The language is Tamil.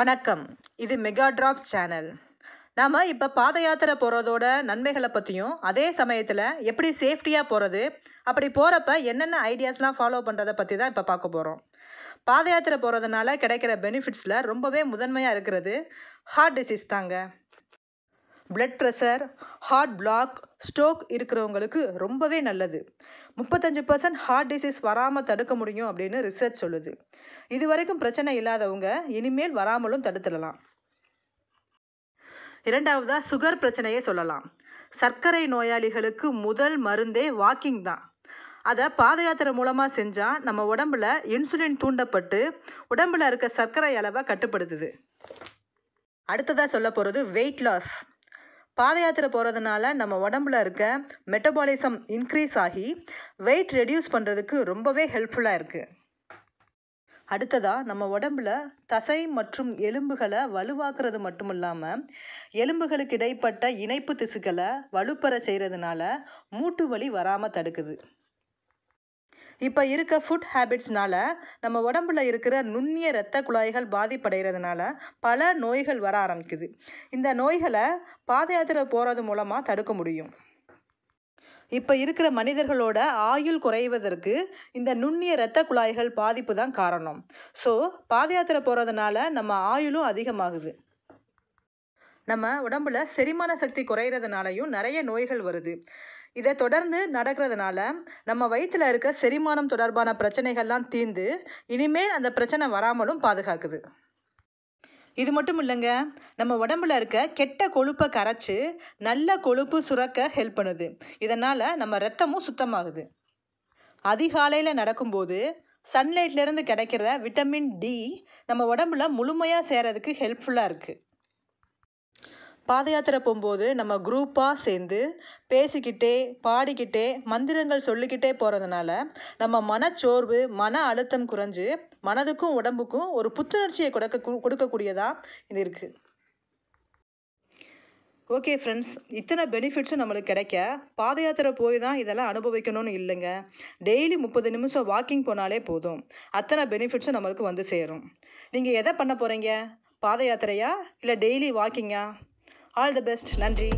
வணக்கம் இது மெகா டிராப்ஸ் சேனல் நாம் இப்போ பாத யாத்திரை போகிறதோட நன்மைகளை பற்றியும் அதே சமயத்தில் எப்படி சேஃப்டியாக போகிறது அப்படி போகிறப்ப என்னென்ன ஐடியாஸ்லாம் ஃபாலோ பண்ணுறதை பற்றி தான் இப்போ பார்க்க போகிறோம் பாத யாத்திரை போகிறதுனால கிடைக்கிற பெனிஃபிட்ஸில் ரொம்பவே முதன்மையாக இருக்கிறது ஹார்ட் டிசீஸ் தாங்க blood pressure heart block stroke இருக்கிறவங்களுக்கு ரொம்பவே நல்லது முப்பத்தஞ்சு பர்சன்ட் ஹார்ட் டிசீஸ் வராமல் தடுக்க முடியும் அப்படின்னு ரிசர்ச் சொல்லுது இது வரைக்கும் பிரச்சனை இல்லாதவங்க இனிமேல் வராமலும் தடுத்துடலாம் இரண்டாவதாக சுகர் பிரச்சனையே சொல்லலாம் சர்க்கரை நோயாளிகளுக்கு முதல் மருந்தே வாக்கிங் தான் அதை பாத யாத்திரை மூலமாக செஞ்சால் நம்ம உடம்புல இன்சுலின் தூண்டப்பட்டு உடம்புல இருக்க சர்க்கரை அளவை கட்டுப்படுத்துது அடுத்ததாக சொல்ல போகிறது வெயிட் லாஸ் பாத யாத்திரை போகிறதுனால நம்ம உடம்புல இருக்க மெட்டபாலிசம் இன்க்ரீஸ் ஆகி வெயிட் ரெடியூஸ் பண்ணுறதுக்கு ரொம்பவே ஹெல்ப்ஃபுல்லாக இருக்குது அடுத்ததாக நம்ம உடம்புல தசை மற்றும் எலும்புகளை வலுவாக்குறது மட்டும் இல்லாமல் எலும்புகளுக்கு இடைப்பட்ட இணைப்பு திசுக்களை வலுப்பெற செய்கிறதுனால மூட்டு வலி வராமல் தடுக்குது இப்போ இருக்க ஃபுட் ஹேபிட்ஸ்னால் நம்ம உடம்புல இருக்கிற நுண்ணிய இரத்த குழாய்கள் பாதிப்படைகிறதுனால பல நோய்கள் வர ஆரம்பிக்குது இந்த நோய்களை பாத யாத்திரை போகிறது மூலமாக தடுக்க முடியும் இப்போ இருக்கிற மனிதர்களோட ஆயுள் குறைவதற்கு இந்த நுண்ணிய இரத்த குழாய்கள் பாதிப்பு தான் காரணம் ஸோ பாத யாத்திரை போகிறதுனால நம்ம ஆயுளும் அதிகமாகுது நம்ம உடம்புல செரிமான சக்தி குறையிறதுனாலையும் நிறைய நோய்கள் வருது இதை தொடர்ந்து நடக்கிறதுனால நம்ம வயிற்றில் இருக்க செரிமானம் தொடர்பான பிரச்சனைகள்லாம் தீர்ந்து இனிமேல் அந்த பிரச்சனை வராமலும் பாதுகாக்குது இது மட்டும் இல்லைங்க நம்ம உடம்புல இருக்க கெட்ட கொழுப்பை கரைச்சி நல்ல கொழுப்பு சுரக்க ஹெல்ப் பண்ணுது இதனால் நம்ம ரத்தமும் சுத்தமாகுது அதிகாலையில் நடக்கும்போது சன்லைட்லேருந்து கிடைக்கிற விட்டமின் டி நம்ம உடம்புல முழுமையாக சேரதுக்கு ஹெல்ப்ஃபுல்லாக இருக்குது பாத யாத்திரை போகும்போது நம்ம குரூப்பாக சேர்ந்து பேசிக்கிட்டே பாடிக்கிட்டே மந்திரங்கள் சொல்லிக்கிட்டே போகிறதுனால நம்ம மனச்சோர்வு மன அழுத்தம் குறைஞ்சு மனதுக்கும் உடம்புக்கும் ஒரு புத்துணர்ச்சியை கொடுக்க கொடுக்கக்கூடியதாக இது இருக்குது ஓகே ஃப்ரெண்ட்ஸ் இத்தனை பெனிஃபிட்ஸும் நம்மளுக்கு கிடைக்க பாத யாத்திரை போய் தான் இதெல்லாம் அனுபவிக்கணும்னு இல்லைங்க டெய்லி முப்பது நிமிஷம் வாக்கிங் போனாலே போதும் அத்தனை பெனிஃபிட்ஸும் நம்மளுக்கு வந்து சேரும் நீங்கள் எதை பண்ண போகிறீங்க பாத யாத்திரையா இல்லை டெய்லி வாக்கிங்கா ஆல் தி பெஸ்ட் நன்றி